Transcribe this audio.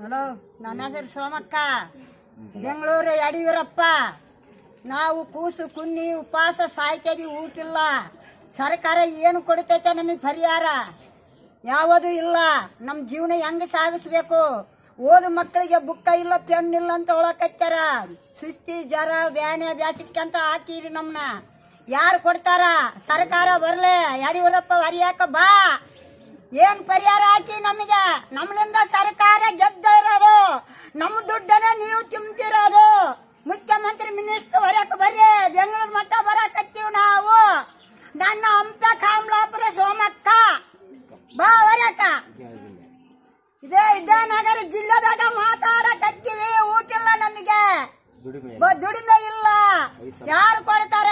hello ನನ್ನ ಹೆಸರು ಸೋಮಕ್ಕ ಬೆಂಗಳೂರು ಯಡಿಯೂರಪ್ಪ ನಾವು ಕೂಸು ಕುನ್ನಿ ಉಪವಾಸ ಊಟ ಊಟಿಲ್ಲ ಸರ್ಕಾರ ಏನು ಕೊಡ್ತೈತೆ ನಮಗೆ ಪರಿಹಾರ ಯಾವುದು ಇಲ್ಲ ನಮ್ಮ ಜೀವನ ಹೆಂಗೆ ಸಾಗಿಸ್ಬೇಕು ಓದು ಮಕ್ಕಳಿಗೆ ಬುಕ್ಕ ಇಲ್ಲ ಪೆನ್ ಇಲ್ಲ ಅಂತ ಒಳಕತ್ತಾರ ಸುಸ್ತಿ ಜರ ಬ್ಯಾನೆ ಬ್ಯಾಸಿಕ್ಕೆ ಅಂತ ಹಾಕಿರಿ ನಮ್ಮನ್ನ ಯಾರು ಕೊಡ್ತಾರ ಸರ್ಕಾರ ಬರಲೇ ಯಡಿಯೂರಪ್ಪ ಹರಿಯಾಕ ಬಾ ಏನ್ ಪರಿಹಾರ ಹಾಕಿ ನಮಗೆ ನಮ್ಮಿಂದ ಸರ್ಕಾರ ಗೆದ್ದ ಇರೋದು ನಮ್ಮ ದುಡ್ಡನ್ನ ನೀವು ತಿಂತಿರೋದು ಮುಖ್ಯಮಂತ್ರಿ ಮಿನಿಸ್ಟರ್ ಹೊರಕ್ ಬರ್ರಿ ಬೆಂಗಳೂರು ಮಟ್ಟ ಬರಕತ್ತೀವಿ ನಾವು ನನ್ನ ಹಂಪ ಕಾಮ್ಲಾಪುರ ಸೋಮಕ್ಕ ಬಾ ಹೊರಕ ಇದೇ ಇದೇ ನಗರ ಜಿಲ್ಲೆದಾಗ ಮಾತಾಡಕತ್ತೀವಿ ಊಟ ಇಲ್ಲ ನಮಗೆ ದುಡಿಮೆ ಇಲ್ಲ ಯಾರು ಕೊಡ್ತಾರ